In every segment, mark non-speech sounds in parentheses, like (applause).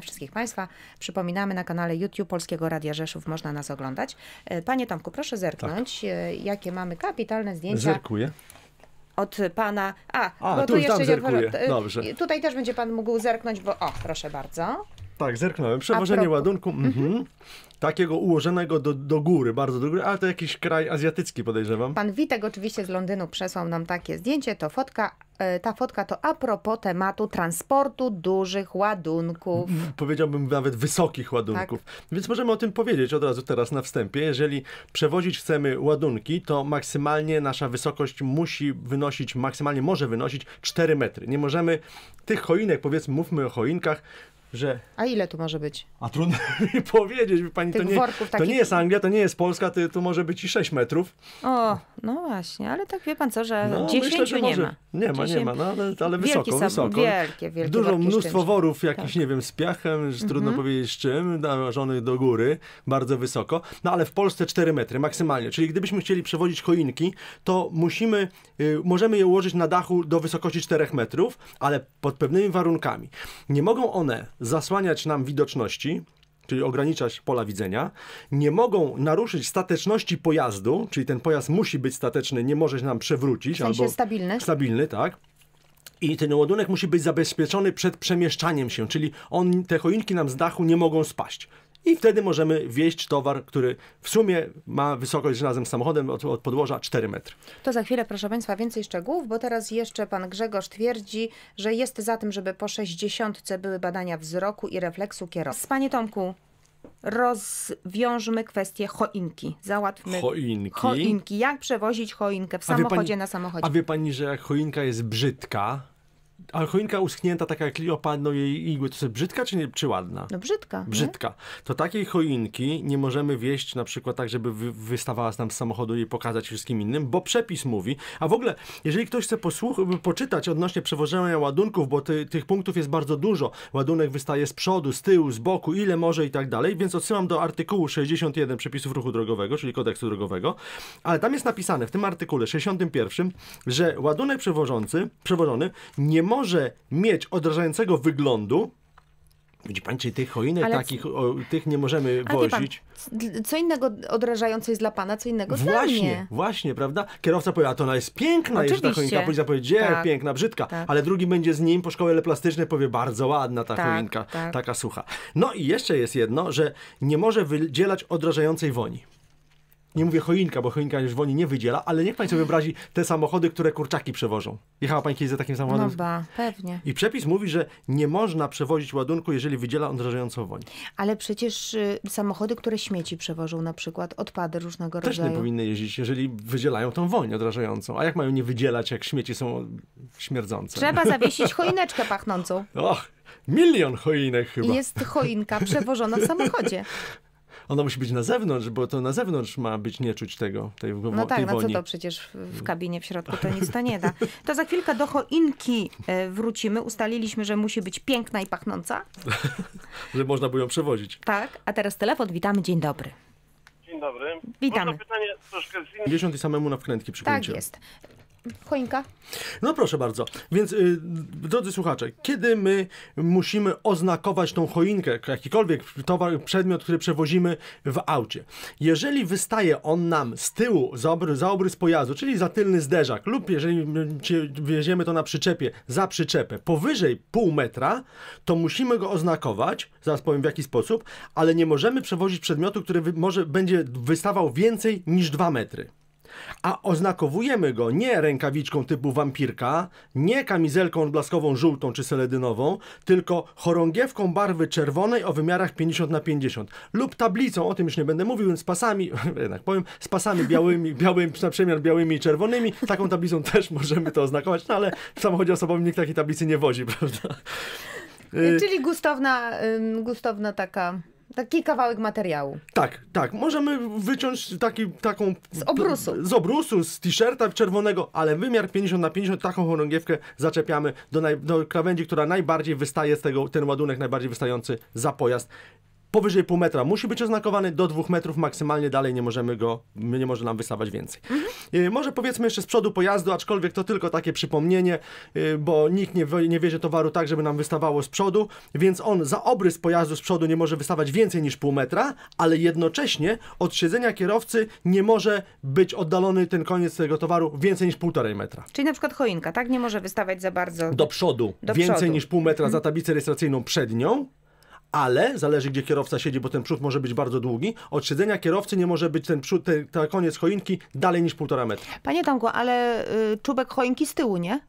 wszystkich Państwa. Przypominamy, na kanale YouTube Polskiego Radia Rzeszów można nas oglądać. E, panie Tomku, proszę zerknąć, tak. E, jakie mamy kapitalne zdjęcia. Zerkuję od pana. A, A bo tu, tu jeszcze nie e, Dobrze. Tutaj też będzie pan mógł zerknąć, bo. O, proszę bardzo. Tak, zerknąłem. Przewożenie ładunku. Mhm. Mhm. Takiego ułożonego do, do góry, bardzo do góry, ale to jakiś kraj azjatycki podejrzewam. Pan Witek oczywiście z Londynu przesłał nam takie zdjęcie. To fotka E, ta fotka to a propos tematu transportu dużych ładunków. Mm, mm, powiedziałbym nawet wysokich ładunków. Tak. Więc możemy o tym powiedzieć od razu teraz na wstępie. Jeżeli przewozić chcemy ładunki, to maksymalnie nasza wysokość musi wynosić, maksymalnie może wynosić 4 metry. Nie możemy tych choinek, powiedzmy, mówmy o choinkach, że... A ile tu może być? A trudno (laughs) mi powiedzieć, pani, to nie, takich... to nie jest Anglia, to nie jest Polska, to, to może być i 6 metrów. O, no właśnie, ale tak wie pan co, że no, 10 myślę, że nie może, ma. Nie ma, nie ma, no, ale, ale wysoko, wielki, wysoko. Wielkie, wielkie, Dużo mnóstwo szczęście. worów, jakiś, tak. nie wiem, z piachem, trudno mhm. powiedzieć z czym, nałożonych do góry, bardzo wysoko. No ale w Polsce 4 metry maksymalnie, czyli gdybyśmy chcieli przewozić choinki, to musimy, y, możemy je ułożyć na dachu do wysokości 4 metrów, ale pod pewnymi warunkami. Nie mogą one zasłaniać nam widoczności, czyli ograniczać pola widzenia, nie mogą naruszyć stateczności pojazdu, czyli ten pojazd musi być stateczny, nie może się nam przewrócić. W sensie albo stabilny. Stabilny, tak. I ten ładunek musi być zabezpieczony przed przemieszczaniem się, czyli on, te choinki nam z dachu nie mogą spaść i wtedy możemy wieść towar, który w sumie ma wysokość razem z samochodem od, od, podłoża 4 metry. To za chwilę, proszę Państwa, więcej szczegółów, bo teraz jeszcze Pan Grzegorz twierdzi, że jest za tym, żeby po 60 były badania wzroku i refleksu kierowcy. Panie Tomku, rozwiążmy kwestię choinki. Załatwmy choinki. choinki. Jak przewozić choinkę w samochodzie pani, na samochodzie? A wie pani, że jak choinka jest brzydka, a choinka uschnięta, taka jak Lio jej igły, to jest brzydka czy, nie, czy ładna? No brzydka. Brzydka. Nie? To takiej choinki nie możemy wieść na przykład tak, żeby wy wystawała z nam z samochodu i pokazać wszystkim innym, bo przepis mówi. A w ogóle, jeżeli ktoś chce poczytać odnośnie przewożenia ładunków, bo ty, tych punktów jest bardzo dużo, ładunek wystaje z przodu, z tyłu, z boku, ile może i tak dalej, więc odsyłam do artykułu 61 przepisów ruchu drogowego, czyli kodeksu drogowego, ale tam jest napisane w tym artykule 61, że ładunek przewożący, przewożony nie ma może mieć odrażającego wyglądu, Widzi pan, czyli tych choinek Ale... takich, o, tych nie możemy Ale wozić. Pan, co innego odrażające jest dla pana, co innego właśnie, dla mnie. Właśnie, prawda? Kierowca powie, a to ona jest piękna, Oczywiście. i że ta choinka. Policja powie, gdzie, tak. piękna, brzydka. Tak. Ale drugi będzie z nim po szkole plastycznej, powie, bardzo ładna ta tak, choinka, tak. taka sucha. No i jeszcze jest jedno, że nie może wydzielać odrażającej woni nie mówię choinka, bo choinka już woni nie wydziela, ale niech pani sobie wyobrazi te samochody, które kurczaki przewożą. Jechała pani kiedyś za takim samochodem? No ba, pewnie. I przepis mówi, że nie można przewozić ładunku, jeżeli wydziela on drażającą woń. Ale przecież y, samochody, które śmieci przewożą na przykład, odpady różnego Też rodzaju. Też nie powinny jeździć, jeżeli wydzielają tą woń odrażającą. A jak mają nie wydzielać, jak śmieci są śmierdzące? Trzeba (laughs) zawiesić choineczkę pachnącą. Och, milion choinek chyba. Jest choinka przewożona w samochodzie. (laughs) Ono musi być na zewnątrz, bo to na zewnątrz ma być nie czuć tego, tej, tej No tak, tej no co to przecież w mm. kabinie w środku to nic (laughs) to nie da. To za chwilkę do choinki e, wrócimy. Ustaliliśmy, że musi być piękna i pachnąca. (laughs) że można by ją przewozić. Tak, a teraz telefon. Witamy, dzień dobry. Dzień dobry. Witamy. Można pytanie troszkę z innej... Wiesiąt i samemu na wkrętki przykręciłem. Tak jest. Choinka. No proszę bardzo. Więc y, drodzy słuchacze, kiedy my musimy oznakować tą choinkę, jakikolwiek towar, przedmiot, który przewozimy w aucie? Jeżeli wystaje on nam z tyłu za, obry, za obrys pojazdu, czyli za tylny zderzak, lub jeżeli wieziemy to na przyczepie, za przyczepę, powyżej pół metra, to musimy go oznakować, zaraz powiem w jaki sposób, ale nie możemy przewozić przedmiotu, który wy, może będzie wystawał więcej niż dwa metry a oznakowujemy go nie rękawiczką typu wampirka, nie kamizelką odblaskową żółtą czy seledynową, tylko chorągiewką barwy czerwonej o wymiarach 50 na 50 lub tablicą, o tym już nie będę mówił, więc z pasami, (laughs) jednak powiem, z pasami białymi, białymi na przemiar białymi i czerwonymi, taką tablicą (laughs) też możemy to oznakować, no ale w samochodzie osobowym nikt takiej tablicy nie wozi, (laughs) prawda? Y, czyli gustowna, gustowna taka tak, taki kawałek materiału. Tak, tak. Możemy wyciąć taki, taką... Z obrusu. Z obrusu, z t-shirta czerwonego, ale wymiar 50 na 50, taką chorągiewkę zaczepiamy do, naj, do krawędzi, która najbardziej wystaje z tego, ten ładunek najbardziej wystający za pojazd powyżej pół metra musi być oznakowany, do dwóch metrów maksymalnie dalej nie możemy go, nie może nam wystawać więcej. Mhm. Y, może powiedzmy jeszcze z przodu pojazdu, aczkolwiek to tylko takie przypomnienie, y, bo nikt nie, nie wiezie towaru tak, żeby nam wystawało z przodu, więc on za obrys pojazdu z przodu nie może wystawać więcej niż pół metra, ale jednocześnie od siedzenia kierowcy nie może być oddalony ten koniec tego towaru więcej niż półtorej metra. Czyli na przykład choinka, tak? Nie może wystawać za bardzo. Do przodu. Do więcej przodu. niż pół metra za mhm. tablicę rejestracyjną przed nią, ale zależy gdzie kierowca siedzi, bo ten przód może być bardzo długi. Od siedzenia kierowcy nie może być ten przód, ten, ten koniec choinki dalej niż półtora metra. Panie Tomku, ale y, czubek choinki z tyłu, nie?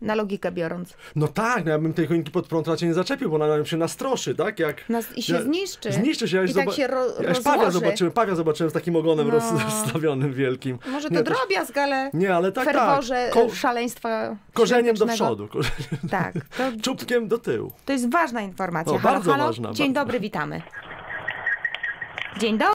Na logikę biorąc. No tak, no ja bym tej choinki pod prąd raczej nie zaczepił, bo ona nam się nastroszy, tak? Jak, Nas, I się ja, zniszczy. Zniszczy się. Ja już, I tak się ro, ja już pawia zobaczyłem, pawia zobaczyłem z takim ogonem no. rozstawionym wielkim. Może to drobiazg, ale nie, ale tak, ferworze tak. Ko szaleństwa Korzeniem do przodu. Korzeniem. Tak. To, (laughs) czubkiem do tyłu. To jest ważna informacja. halo, bardzo halo. ważna. Dzień bardzo. dobry, witamy. Dzień dobry.